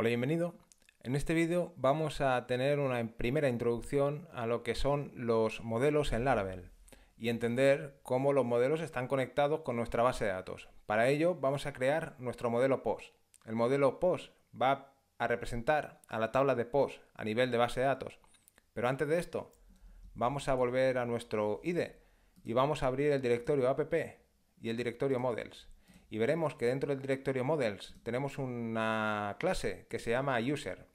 Hola, bienvenido. En este vídeo vamos a tener una primera introducción a lo que son los modelos en Laravel y entender cómo los modelos están conectados con nuestra base de datos. Para ello vamos a crear nuestro modelo POST. El modelo POST va a representar a la tabla de POST a nivel de base de datos. Pero antes de esto, vamos a volver a nuestro IDE y vamos a abrir el directorio app y el directorio models y veremos que dentro del directorio models tenemos una clase que se llama user.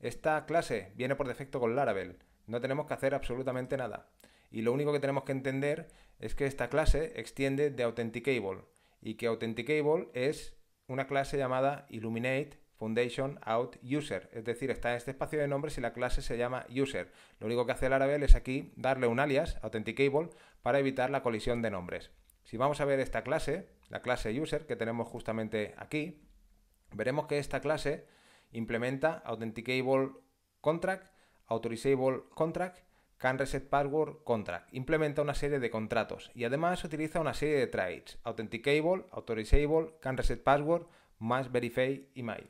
Esta clase viene por defecto con Laravel, no tenemos que hacer absolutamente nada. Y lo único que tenemos que entender es que esta clase extiende de Authenticable y que Authenticable es una clase llamada Illuminate Foundation Out User, es decir, está en este espacio de nombres y la clase se llama User. Lo único que hace Laravel es aquí darle un alias, Authenticable, para evitar la colisión de nombres. Si vamos a ver esta clase, la clase user que tenemos justamente aquí, veremos que esta clase implementa authenticable contract, authorizable contract, can contract. Implementa una serie de contratos y además utiliza una serie de trades. authenticable, authorizable, CanResetPassword, reset password, más verify email.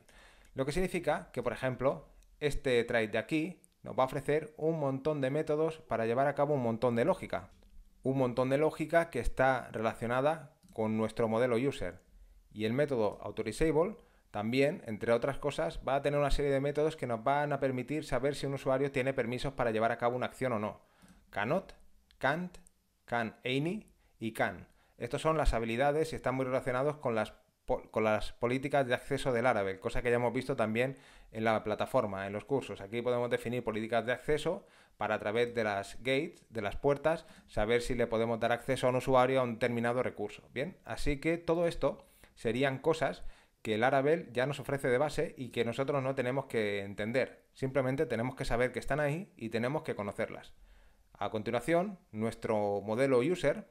Lo que significa que, por ejemplo, este trade de aquí nos va a ofrecer un montón de métodos para llevar a cabo un montón de lógica un montón de lógica que está relacionada con nuestro modelo user. Y el método authorizable también, entre otras cosas, va a tener una serie de métodos que nos van a permitir saber si un usuario tiene permisos para llevar a cabo una acción o no. canot can't, can any y can. Estos son las habilidades y están muy relacionados con las con las políticas de acceso del árabe cosa que ya hemos visto también en la plataforma, en los cursos. Aquí podemos definir políticas de acceso para a través de las gates, de las puertas, saber si le podemos dar acceso a un usuario a un determinado recurso. Bien, así que todo esto serían cosas que el Laravel ya nos ofrece de base y que nosotros no tenemos que entender. Simplemente tenemos que saber que están ahí y tenemos que conocerlas. A continuación, nuestro modelo user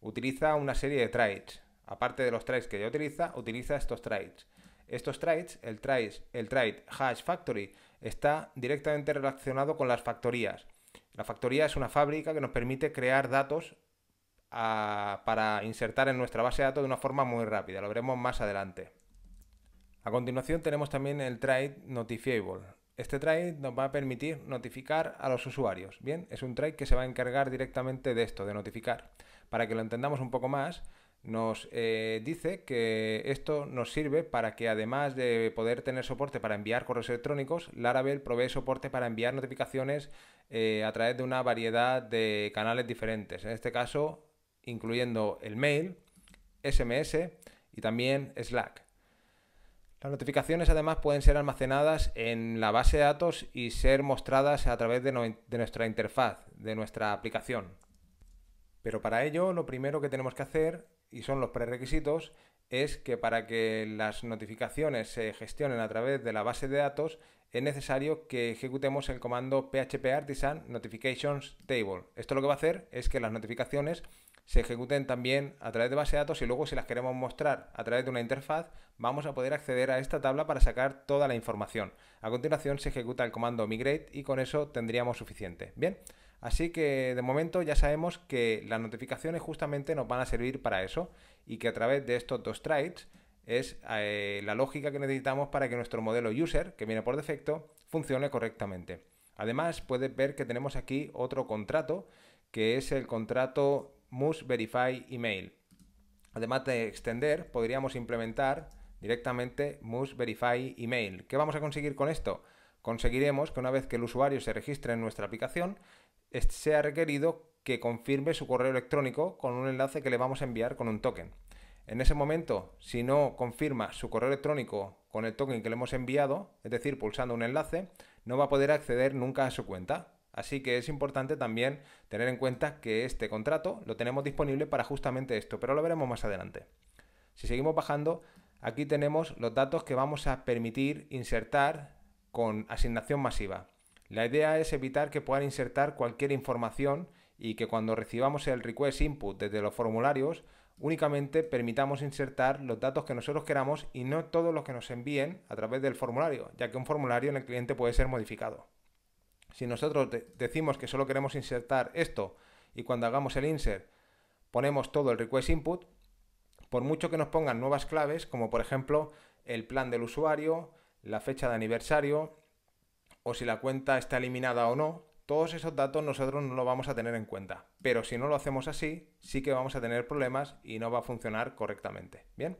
utiliza una serie de traits, aparte de los trades que ya utiliza, utiliza estos trades. Estos trades, el trait, el hash factory, está directamente relacionado con las factorías. La factoría es una fábrica que nos permite crear datos ah, para insertar en nuestra base de datos de una forma muy rápida. Lo veremos más adelante. A continuación tenemos también el trade notifiable. Este trade nos va a permitir notificar a los usuarios. Bien, es un trade que se va a encargar directamente de esto, de notificar. Para que lo entendamos un poco más, nos eh, dice que esto nos sirve para que además de poder tener soporte para enviar correos electrónicos, Laravel provee soporte para enviar notificaciones eh, a través de una variedad de canales diferentes, en este caso incluyendo el mail, SMS y también Slack. Las notificaciones además pueden ser almacenadas en la base de datos y ser mostradas a través de nuestra interfaz, de nuestra aplicación. Pero para ello lo primero que tenemos que hacer y son los prerequisitos, es que para que las notificaciones se gestionen a través de la base de datos es necesario que ejecutemos el comando php artisan notifications table. Esto lo que va a hacer es que las notificaciones se ejecuten también a través de base de datos y luego si las queremos mostrar a través de una interfaz vamos a poder acceder a esta tabla para sacar toda la información. A continuación se ejecuta el comando migrate y con eso tendríamos suficiente. Bien, Así que de momento ya sabemos que las notificaciones justamente nos van a servir para eso y que a través de estos dos traits es eh, la lógica que necesitamos para que nuestro modelo user, que viene por defecto, funcione correctamente. Además, puedes ver que tenemos aquí otro contrato, que es el contrato must verify email. Además de extender, podríamos implementar directamente must verify email. ¿Qué vamos a conseguir con esto? Conseguiremos que una vez que el usuario se registre en nuestra aplicación, sea requerido que confirme su correo electrónico con un enlace que le vamos a enviar con un token. En ese momento, si no confirma su correo electrónico con el token que le hemos enviado, es decir, pulsando un enlace, no va a poder acceder nunca a su cuenta. Así que es importante también tener en cuenta que este contrato lo tenemos disponible para justamente esto, pero lo veremos más adelante. Si seguimos bajando, aquí tenemos los datos que vamos a permitir insertar con asignación masiva. La idea es evitar que puedan insertar cualquier información y que cuando recibamos el request input desde los formularios, únicamente permitamos insertar los datos que nosotros queramos y no todos los que nos envíen a través del formulario, ya que un formulario en el cliente puede ser modificado. Si nosotros decimos que solo queremos insertar esto y cuando hagamos el insert ponemos todo el request input, por mucho que nos pongan nuevas claves, como por ejemplo el plan del usuario, la fecha de aniversario, o si la cuenta está eliminada o no, todos esos datos nosotros no los vamos a tener en cuenta. Pero si no lo hacemos así, sí que vamos a tener problemas y no va a funcionar correctamente. Bien.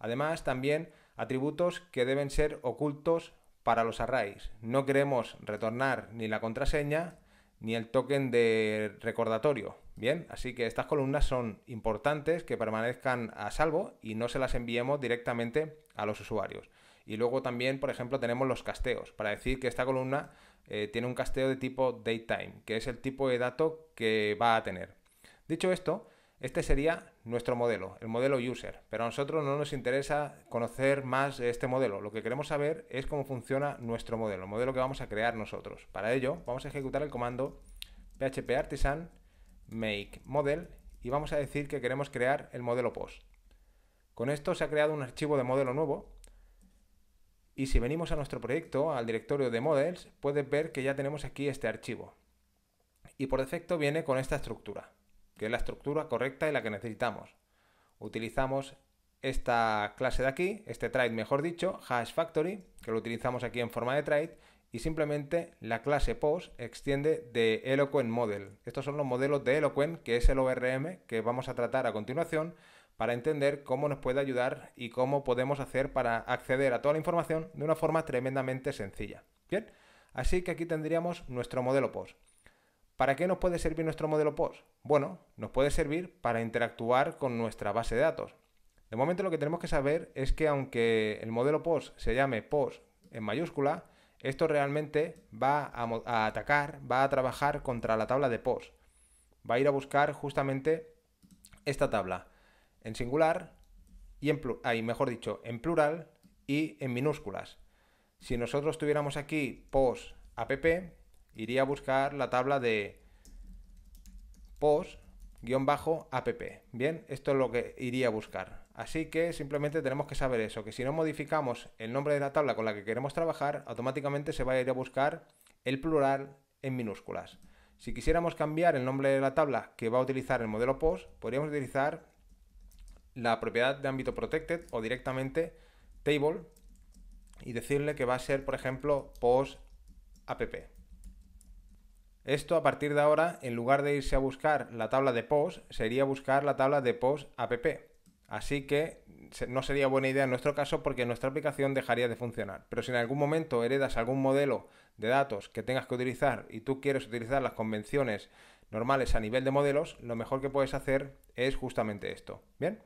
Además, también atributos que deben ser ocultos para los arrays. No queremos retornar ni la contraseña ni el token de recordatorio. Bien, así que estas columnas son importantes que permanezcan a salvo y no se las enviemos directamente a los usuarios. Y luego también, por ejemplo, tenemos los casteos, para decir que esta columna eh, tiene un casteo de tipo datetime, que es el tipo de dato que va a tener. Dicho esto, este sería nuestro modelo, el modelo user, pero a nosotros no nos interesa conocer más este modelo. Lo que queremos saber es cómo funciona nuestro modelo, el modelo que vamos a crear nosotros. Para ello, vamos a ejecutar el comando php artisan make model y vamos a decir que queremos crear el modelo post. Con esto se ha creado un archivo de modelo nuevo y si venimos a nuestro proyecto, al directorio de models, puedes ver que ya tenemos aquí este archivo. Y por defecto viene con esta estructura, que es la estructura correcta y la que necesitamos. Utilizamos esta clase de aquí, este trade mejor dicho, hash factory, que lo utilizamos aquí en forma de trade, y simplemente la clase post extiende de eloquent model. Estos son los modelos de eloquent, que es el ORM que vamos a tratar a continuación, para entender cómo nos puede ayudar y cómo podemos hacer para acceder a toda la información de una forma tremendamente sencilla. Bien, así que aquí tendríamos nuestro modelo POS. ¿Para qué nos puede servir nuestro modelo POS? Bueno, nos puede servir para interactuar con nuestra base de datos. De momento lo que tenemos que saber es que aunque el modelo POS se llame POS en mayúscula, esto realmente va a, a atacar, va a trabajar contra la tabla de POS. Va a ir a buscar justamente esta tabla en singular y en plural, mejor dicho, en plural y en minúsculas. Si nosotros tuviéramos aquí pos app, iría a buscar la tabla de pos-app. Bien, esto es lo que iría a buscar. Así que simplemente tenemos que saber eso, que si no modificamos el nombre de la tabla con la que queremos trabajar, automáticamente se va a ir a buscar el plural en minúsculas. Si quisiéramos cambiar el nombre de la tabla que va a utilizar el modelo POS, podríamos utilizar la propiedad de ámbito protected o directamente table y decirle que va a ser, por ejemplo, post app. Esto a partir de ahora, en lugar de irse a buscar la tabla de post, sería buscar la tabla de post app. Así que no sería buena idea en nuestro caso porque nuestra aplicación dejaría de funcionar. Pero si en algún momento heredas algún modelo de datos que tengas que utilizar y tú quieres utilizar las convenciones normales a nivel de modelos, lo mejor que puedes hacer es justamente esto. ¿Bien?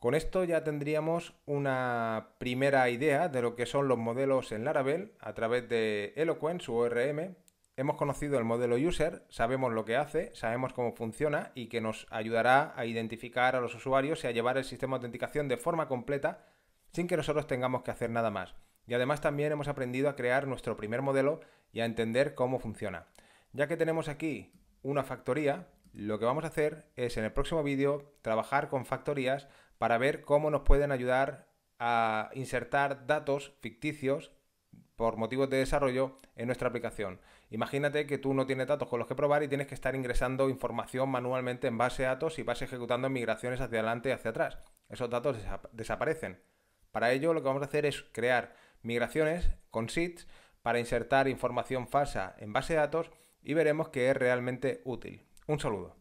Con esto ya tendríamos una primera idea de lo que son los modelos en Laravel a través de Eloquent, su ORM. Hemos conocido el modelo user, sabemos lo que hace, sabemos cómo funciona y que nos ayudará a identificar a los usuarios y a llevar el sistema de autenticación de forma completa sin que nosotros tengamos que hacer nada más. Y además también hemos aprendido a crear nuestro primer modelo y a entender cómo funciona. Ya que tenemos aquí una factoría, lo que vamos a hacer es en el próximo vídeo trabajar con factorías para ver cómo nos pueden ayudar a insertar datos ficticios por motivos de desarrollo en nuestra aplicación. Imagínate que tú no tienes datos con los que probar y tienes que estar ingresando información manualmente en base de datos y vas ejecutando migraciones hacia adelante y hacia atrás. Esos datos desaparecen. Para ello lo que vamos a hacer es crear migraciones con seeds para insertar información falsa en base de datos y veremos que es realmente útil. Un saludo.